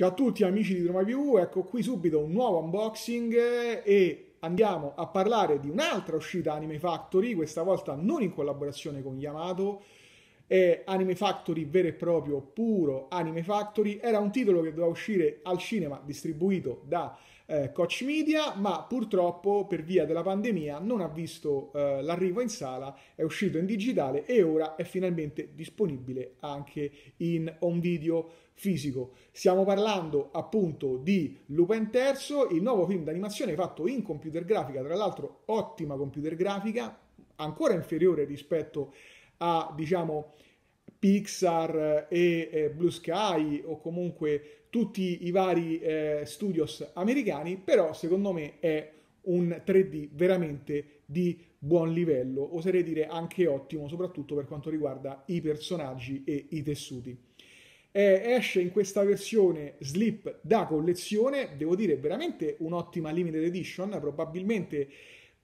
Ciao a tutti amici di DromaView, ecco qui subito un nuovo unboxing e andiamo a parlare di un'altra uscita Anime Factory, questa volta non in collaborazione con Yamato, eh, Anime Factory vero e proprio, puro Anime Factory, era un titolo che doveva uscire al cinema distribuito da eh, Coach Media, ma purtroppo per via della pandemia non ha visto eh, l'arrivo in sala, è uscito in digitale e ora è finalmente disponibile anche in home video fisico. Stiamo parlando appunto di Lupin III, il nuovo film d'animazione fatto in computer grafica, tra l'altro ottima computer grafica, ancora inferiore rispetto a a diciamo Pixar eh, e eh, Blue Sky o comunque tutti i vari eh, studios americani, però secondo me è un 3D veramente di buon livello, oserei dire anche ottimo, soprattutto per quanto riguarda i personaggi e i tessuti. Eh, esce in questa versione Slip da collezione, devo dire veramente un'ottima limited edition, probabilmente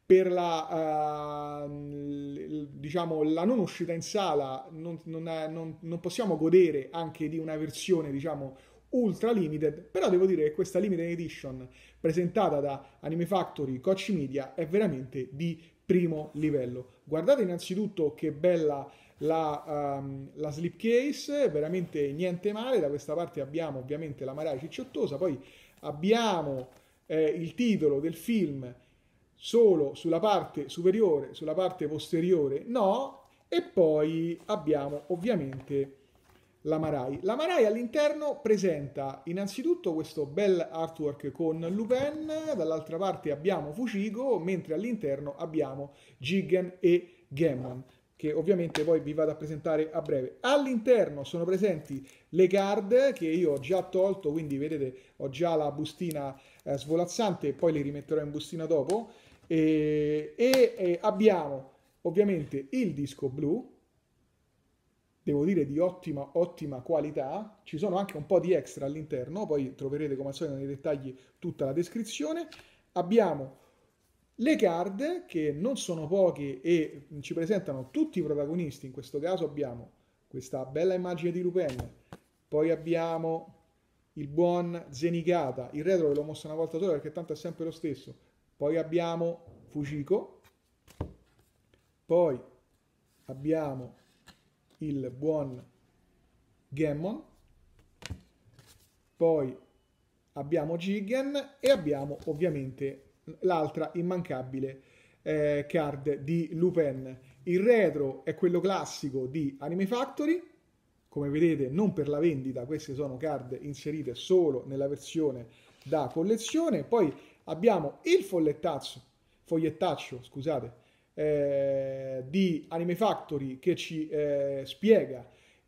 per la, uh, diciamo, la, non uscita in sala non, non, è, non, non, possiamo godere anche di una versione diciamo ultra limited però devo dire che questa limited edition presentata da Anime Factory Coach Media è veramente di primo livello guardate innanzitutto che bella la, um, la slipcase veramente niente male da questa parte abbiamo ovviamente la Maria cicciottosa poi abbiamo eh, il titolo del film solo sulla parte superiore, sulla parte posteriore, no, e poi abbiamo ovviamente la Marai. La Marai all'interno presenta innanzitutto questo bel artwork con Lupin, dall'altra parte abbiamo Fucico, mentre all'interno abbiamo Jigen e Gammon che ovviamente poi vi vado a presentare a breve. All'interno sono presenti le card che io ho già tolto, quindi vedete ho già la bustina eh, svolazzante, poi le rimetterò in bustina dopo, e, e, e abbiamo ovviamente il disco blu, devo dire di ottima, ottima qualità, ci sono anche un po' di extra all'interno, poi troverete come al solito nei dettagli tutta la descrizione, abbiamo le card, che non sono poche e ci presentano tutti i protagonisti, in questo caso abbiamo questa bella immagine di Lupin, poi abbiamo il buon Zenigata, il retro ve lo mostro una volta sola perché tanto è sempre lo stesso, poi abbiamo Fujiko, poi abbiamo il buon Gemmon, poi abbiamo Jigen e abbiamo ovviamente l'altra immancabile eh, card di Lupin. Il retro è quello classico di Anime Factory, come vedete non per la vendita, queste sono card inserite solo nella versione da collezione. Poi abbiamo il follettaccio, fogliettaccio, scusate, eh, di Anime Factory che ci eh, spiega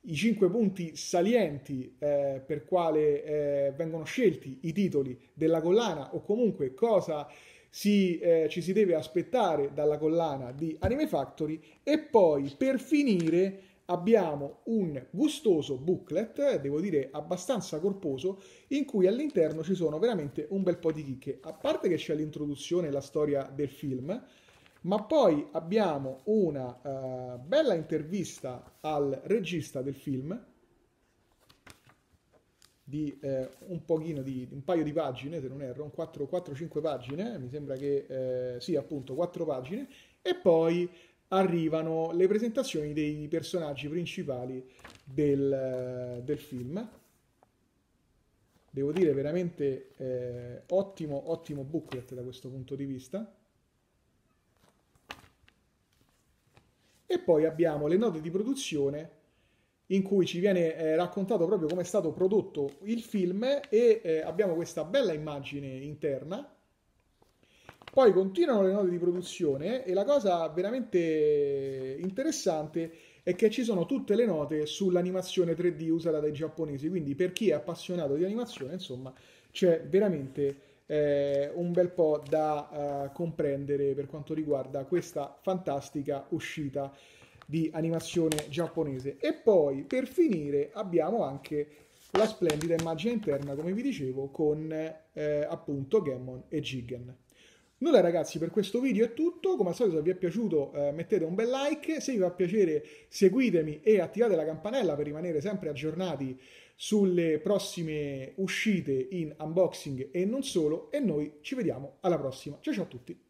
i cinque punti salienti eh, per quale eh, vengono scelti i titoli della collana o comunque cosa si, eh, ci si deve aspettare dalla collana di Anime Factory e poi per finire abbiamo un gustoso booklet, devo dire abbastanza corposo, in cui all'interno ci sono veramente un bel po' di chicche. A parte che c'è l'introduzione e la storia del film, ma poi abbiamo una uh, bella intervista al regista del film di eh, un pochino di un paio di pagine, se non erro, 4-5 pagine, eh, mi sembra che eh, sì, appunto, 4 pagine e poi arrivano le presentazioni dei personaggi principali del, eh, del film. Devo dire veramente eh, ottimo, ottimo booklet da questo punto di vista. E poi abbiamo le note di produzione in cui ci viene eh, raccontato proprio come è stato prodotto il film e eh, abbiamo questa bella immagine interna. Poi continuano le note di produzione e la cosa veramente interessante è che ci sono tutte le note sull'animazione 3D usata dai giapponesi, quindi per chi è appassionato di animazione, insomma, c'è veramente eh, un bel po' da uh, comprendere per quanto riguarda questa fantastica uscita di animazione giapponese. E poi per finire abbiamo anche la splendida immagine interna, come vi dicevo, con eh, appunto Gammon e Jigen. Nulla ragazzi, per questo video è tutto, come al solito se vi è piaciuto eh, mettete un bel like, se vi fa piacere seguitemi e attivate la campanella per rimanere sempre aggiornati sulle prossime uscite in unboxing e non solo e noi ci vediamo alla prossima. Ciao ciao a tutti!